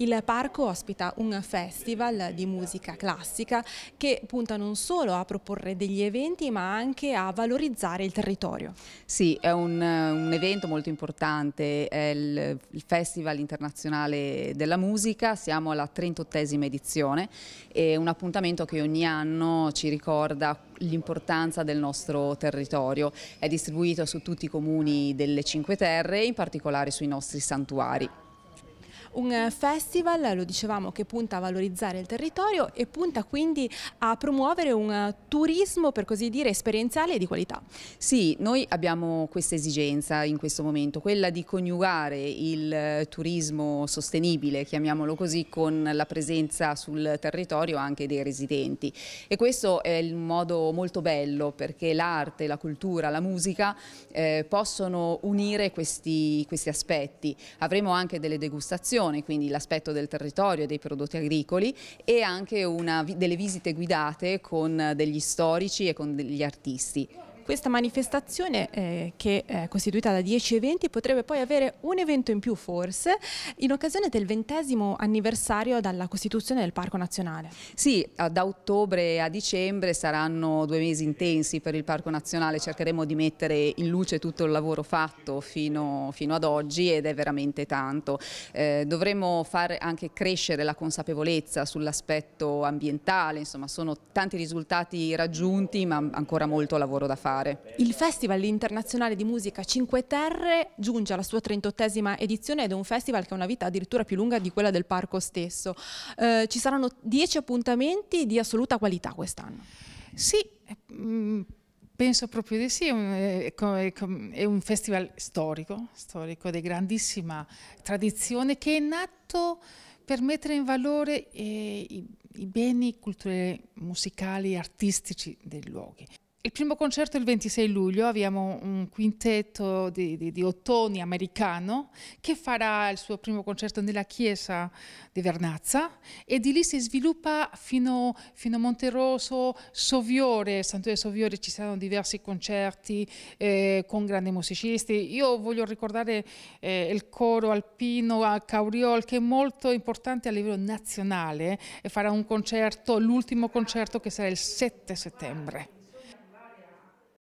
Il parco ospita un festival di musica classica che punta non solo a proporre degli eventi ma anche a valorizzare il territorio. Sì, è un, un evento molto importante, è il, il, Festival Internazionale della Musica, siamo alla 38esima edizione è un appuntamento che ogni anno ci ricorda l'importanza del nostro territorio. È distribuito su tutti i comuni delle Cinque Terre, in particolare sui nostri santuari. Un festival, lo dicevamo, che punta a valorizzare il territorio e punta quindi a promuovere un turismo, per così dire, esperienziale e di qualità. Sì, noi abbiamo questa esigenza in questo momento, quella di coniugare il turismo sostenibile, chiamiamolo così, con la presenza sul territorio anche dei residenti. E questo è un modo molto bello perché l'arte, la cultura, la musica eh, possono unire questi, questi aspetti. Avremo anche delle degustazioni zone, quindi l'aspetto del territorio e dei prodotti agricoli e anche una, delle visite guidate con degli storici e con degli artisti. Questa manifestazione eh, che eh, è costituita da 10 eventi potrebbe poi avere un evento in più forse in occasione del ventesimo anniversario dalla costituzione del Parco Nazionale. Sì, eh, da ottobre a dicembre saranno due mesi intensi per il Parco Nazionale, cercheremo di mettere in luce tutto il lavoro fatto fino, fino ad oggi ed è veramente tanto. Eh, dovremo far anche crescere la consapevolezza sull'aspetto ambientale, insomma sono tanti risultati raggiunti ma ancora molto lavoro da fare particolare. Il Festival Internazionale di Musica Cinque Terre giunge alla sua 38esima edizione ed è un festival che ha una vita addirittura più lunga di quella del parco stesso. Eh, ci saranno 10 appuntamenti di assoluta qualità quest'anno. Sì, mm, Penso proprio di sì, è un, festival storico, storico di grandissima tradizione che è nato per mettere in valore eh, i, beni culturali, musicali, e artistici dei luoghi. Il primo concerto è il 26 luglio, abbiamo un quintetto di, di, di, ottoni americano che farà il suo primo concerto nella chiesa di Vernazza e di lì si sviluppa fino, fino a Monteroso, Soviore, Santo di Soviore ci saranno diversi concerti eh, con grandi musicisti. Io voglio ricordare eh, il coro alpino a Cauriol che è molto importante a livello nazionale e farà un concerto, l'ultimo concerto che sarà il 7 settembre.